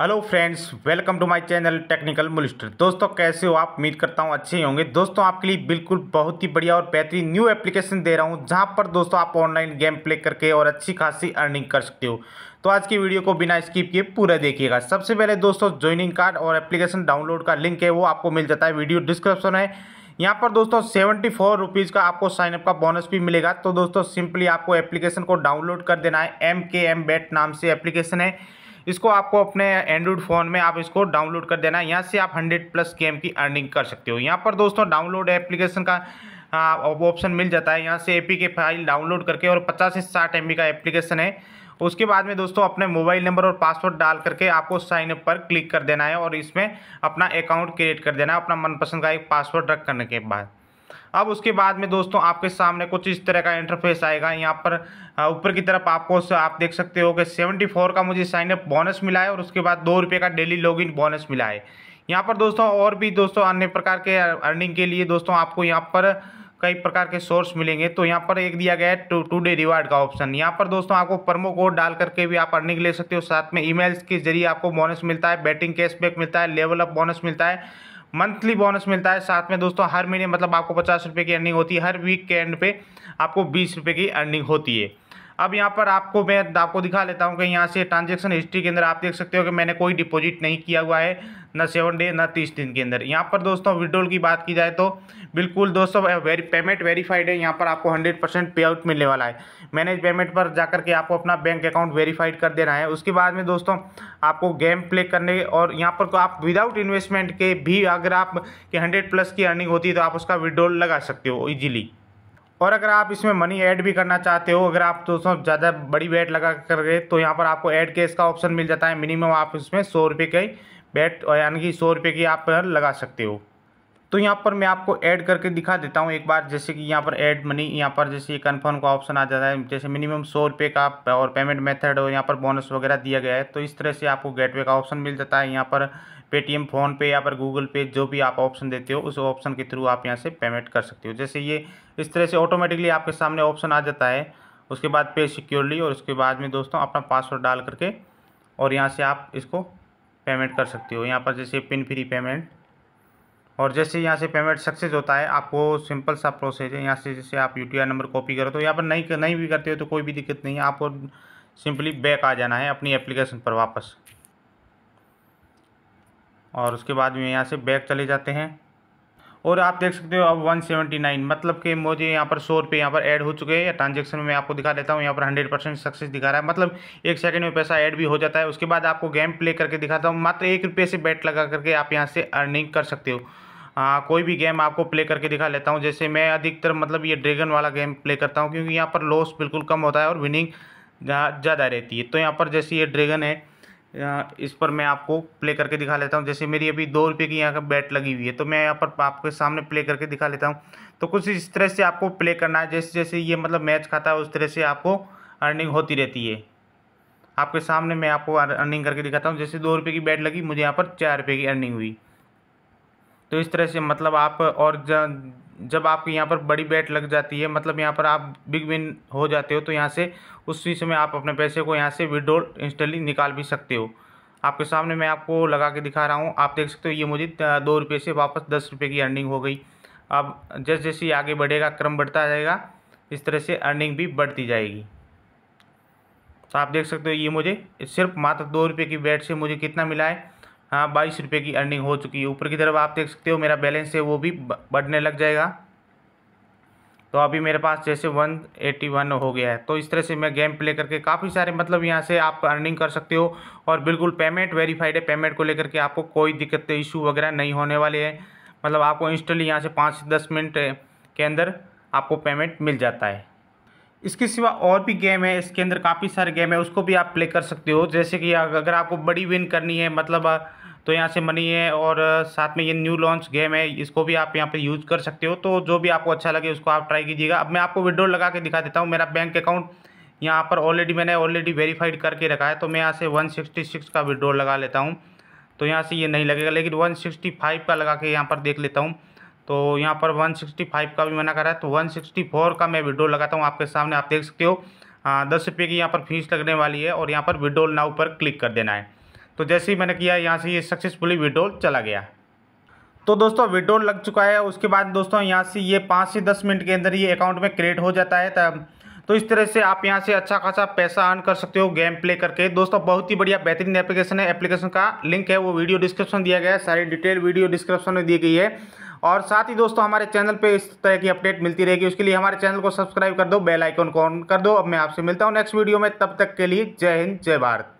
hello friends welcome to my channel technical मुलिस्टर दोस्तों कैसे हो आप उम्मीद करता हूं अच्छे होंगे दोस्तों आपके लिए बिल्कुल बहुत ही बढ़िया और बेहतरीन न्यू एप्लीकेशन दे रहा हूं जहां पर दोस्तों आप ऑनलाइन गेम प्ले करके और अच्छी खासी अर्निंग कर सकते हो तो आज की वीडियो को बिना स्किप किए पूरा देखिएगा सबसे पहले दोस्तों ज्वाइनिंग कार्ड और एप्लीकेशन डाउनलोड का लिंक है वो आपको मिल जाता है वीडियो डिस्क्रिप्शन है यहाँ पर दोस्तों सेवेंटी फोर रुपीज़ का आपको साइनअप का बोनस भी मिलेगा तो दोस्तों सिंपली आपको एप्लीकेशन को डाउनलोड कर देना है एम के एम बेट नाम से एप्लीकेशन है इसको आपको अपने एंड्रॉइड फ़ोन में आप इसको डाउनलोड कर देना यहाँ से आप हंड्रेड प्लस गेम की अर्निंग कर सकते हो यहाँ पर दोस्तों डाउनलोड एप्लीकेशन का ऑप्शन हाँ, मिल जाता है यहाँ से ए के फाइल डाउनलोड करके और पचास से साठ एम का एप्लीकेशन है उसके बाद में दोस्तों अपने मोबाइल नंबर और पासवर्ड डाल करके आपको साइन अप पर क्लिक कर देना है और इसमें अपना अकाउंट क्रिएट कर देना है अपना मनपसंद का एक पासवर्ड रख करने के बाद अब उसके बाद में दोस्तों आपके सामने कुछ इस तरह का इंटरफेस आएगा यहाँ पर ऊपर की तरफ आपको आप देख सकते हो कि सेवेंटी फोर का मुझे साइनअप बोनस मिला है और उसके बाद दो रुपये का डेली लॉगिन बोनस मिला है यहाँ पर दोस्तों और भी दोस्तों अन्य प्रकार के अर्निंग के लिए दोस्तों आपको यहाँ पर कई प्रकार के सोर्स मिलेंगे तो यहाँ पर एक दिया गया है टू टू डे रिवार्ड का ऑप्शन यहाँ पर दोस्तों आपको प्रमो कोड डाल करके भी आप अर्निंग ले सकते हो साथ में ईमेल्स के जरिए आपको बोनस मिलता है बैटिंग कैशबैक मिलता है लेवल अप बोनस मिलता है मंथली बोनस मिलता है साथ में दोस्तों हर महीने मतलब आपको पचास रुपये की अर्निंग होती है हर वीक के एंड पे आपको बीस रुपये की अर्निंग होती है अब यहाँ पर आपको मैं आपको दिखा लेता हूँ कि यहाँ से ट्रांजेक्शन हिस्ट्री के अंदर आप देख सकते हो कि मैंने कोई डिपॉजिट नहीं किया हुआ है ना सेवन डे ना तीस दिन के अंदर यहाँ पर दोस्तों विड्रोल की बात की जाए तो बिल्कुल दोस्तों वेरी पेमेंट वेरीफाइड है यहाँ पर आपको हंड्रेड परसेंट पे आउट मिलने वाला है मैनेज पेमेंट पर जाकर के आपको अपना बैंक अकाउंट वेरीफाइड कर देना है उसके बाद में दोस्तों आपको गेम प्ले करने और यहाँ पर तो आप विदाउट इन्वेस्टमेंट के भी अगर आप के हंड्रेड प्लस की अर्निंग होती है तो आप उसका विड्रोल लगा सकते हो ईजिली और अगर आप इसमें मनी ऐड भी करना चाहते हो अगर आप दोस्तों ज़्यादा बड़ी बैट लगा कर गए तो यहाँ पर आपको ऐड केस का ऑप्शन मिल जाता है मिनिमम आप इसमें सौ रुपये का ही बैट यानी कि सौ रुपये की आप लगा सकते हो तो यहाँ पर मैं आपको ऐड करके दिखा देता हूँ एक बार जैसे कि यहाँ पर ऐड मनी यहाँ पर जैसे ये कन्फर्म का ऑप्शन आ जाता है जैसे मिनिमम सौ रुपये का और पेमेंट मेथड और यहाँ पर बोनस वगैरह दिया गया है तो इस तरह से आपको गेटवे का ऑप्शन मिल जाता है यहाँ पर पेटीएम फ़ोनपे या पर गूगल पे जो भी आप ऑप्शन देते हो उस ऑप्शन के थ्रू आप यहाँ से पेमेंट कर सकते हो जैसे ये इस तरह से ऑटोमेटिकली आपके सामने ऑप्शन आ जाता है उसके बाद पे सिक्योरली और उसके बाद में दोस्तों अपना पासवर्ड डाल करके और यहाँ से आप इसको पेमेंट कर सकते हो यहाँ पर जैसे पिन फ्री पेमेंट और जैसे यहाँ से पेमेंट सक्सेस होता है आपको सिंपल सा प्रोसेस है यहाँ से जैसे आप यू नंबर कॉपी करो तो यहाँ पर नहीं नहीं भी करते हो तो कोई भी दिक्कत नहीं है आपको सिंपली बैक आ जाना है अपनी एप्लीकेशन पर वापस और उसके बाद में यहाँ से बैक चले जाते हैं और आप देख सकते हो अब 179 मतलब कि मुझे यहाँ पर सौ रुपये यहाँ पर ऐड हो चुके हैं ट्रांजेक्शन में आपको दिखा देता हूँ यहाँ पर हंड्रेड परसेंट सक्सेस दिखा रहा है मतलब एक सेकंड में पैसा ऐड भी हो जाता है उसके बाद आपको गेम प्ले करके दिखाता हूँ मात्र एक रुपये से बैट लगा करके आप यहाँ से अर्निंग कर सकते हो आ, कोई भी गेम आपको प्ले करके दिखा लेता हूँ जैसे मैं अधिकतर मतलब ये ड्रैगन वाला गेम प्ले करता हूँ क्योंकि यहाँ पर लॉस बिल्कुल कम होता है और विनिंग ज़्यादा रहती है तो यहाँ पर जैसे ये ड्रैगन है इस पर मैं आपको प्ले करके दिखा लेता हूँ जैसे मेरी अभी दो रुपये की यहाँ का बैट लगी हुई है तो मैं यहाँ पर आपके सामने प्ले करके दिखा लेता हूँ तो कुछ इस तरह से आपको प्ले करना है जैसे जैसे ये मतलब मैच खाता है उस तरह से आपको अर्निंग होती रहती है आपके सामने मैं आपको अर्निंग करके दिखाता हूँ जैसे दो रुपये की बैट लगी मुझे यहाँ पर चार रुपये की अर्निंग हुई तो इस तरह से मतलब आप और जब आपके यहाँ पर बड़ी बैट लग जाती है मतलब यहाँ पर आप बिग विन हो जाते हो तो यहाँ से उसी समय आप अपने पैसे को यहाँ से विड्रॉल इंस्टेंटली निकाल भी सकते हो आपके सामने मैं आपको लगा के दिखा रहा हूँ आप देख सकते हो ये मुझे दो रुपये से वापस दस रुपये की अर्निंग हो गई अब जैसे जैसे आगे बढ़ेगा क्रम बढ़ता जाएगा इस तरह से अर्निंग भी बढ़ती जाएगी तो आप देख सकते हो ये मुझे सिर्फ मात्र दो रुपये की बैट से मुझे कितना मिला है हाँ बाईस रुपये की अर्निंग हो चुकी है ऊपर की तरफ आप देख सकते हो मेरा बैलेंस है वो भी बढ़ने लग जाएगा तो अभी मेरे पास जैसे वन एटी वन हो गया है तो इस तरह से मैं गेम प्ले करके काफ़ी सारे मतलब यहाँ से आप अर्निंग कर सकते हो और बिल्कुल पेमेंट वेरीफाइड है पेमेंट को लेकर के आपको कोई दिक्कत इशू वगैरह नहीं होने वाले हैं मतलब आपको इंस्टली यहाँ से पाँच से दस मिनट के अंदर आपको पेमेंट मिल जाता है इसके सिवा और भी गेम है इसके अंदर काफ़ी सारे गेम है उसको भी आप प्ले कर सकते हो जैसे कि अगर आपको बड़ी विन करनी है मतलब तो यहाँ से मनी है और साथ में ये न्यू लॉन्च गेम है इसको भी आप यहाँ पे यूज़ कर सकते हो तो जो भी आपको अच्छा लगे उसको आप ट्राई कीजिएगा अब मैं आपको विड्रो लगा के दिखा देता हूँ मेरा बैंक अकाउंट यहाँ पर ऑलरेडी मैंने ऑलरेडी वेरीफाइड करके रखा है तो मैं यहाँ से वन सिक्सटी सिक्स का विड्रो लगा लेता हूँ तो यहाँ से ये नहीं लगेगा लेकिन वन सिक्सटी फाइव का लगा के यहाँ पर देख लेता हूँ तो यहाँ पर वन सिक्सटी फाइव का भी मना करा है तो वन सिक्सटी फोर का मैं विड्रो लगाता हूँ आपके सामने आप देख सकते हो हाँ, दस रुपये की यहाँ पर फीस लगने वाली है और यहाँ पर विड्रॉल नाउ पर क्लिक कर देना है तो जैसे ही मैंने किया यहाँ से ये सक्सेसफुली विड्रोल चला गया तो दोस्तों विड्रोल लग चुका है उसके बाद दोस्तों यहाँ से ये पाँच से दस मिनट के अंदर ये अकाउंट में क्रिएट हो जाता है तब तो इस तरह से आप यहाँ से अच्छा खासा पैसा अर्न कर सकते हो गेम प्ले करके दोस्तों बहुत ही बढ़िया बेहतरीन एप्लीकेशन है एप्लीकेशन का लिंक है वो वीडियो डिस्क्रिप्शन दिया गया है सारी डिटेल वीडियो डिस्क्रिप्शन में दी गई है और साथ ही दोस्तों हमारे चैनल पे इस तरह की अपडेट मिलती रहेगी उसके लिए हमारे चैनल को सब्सक्राइब कर दो बेल आइकन को ऑन कर दो अब मैं आपसे मिलता हूँ नेक्स्ट वीडियो में तब तक के लिए जय हिंद जय भारत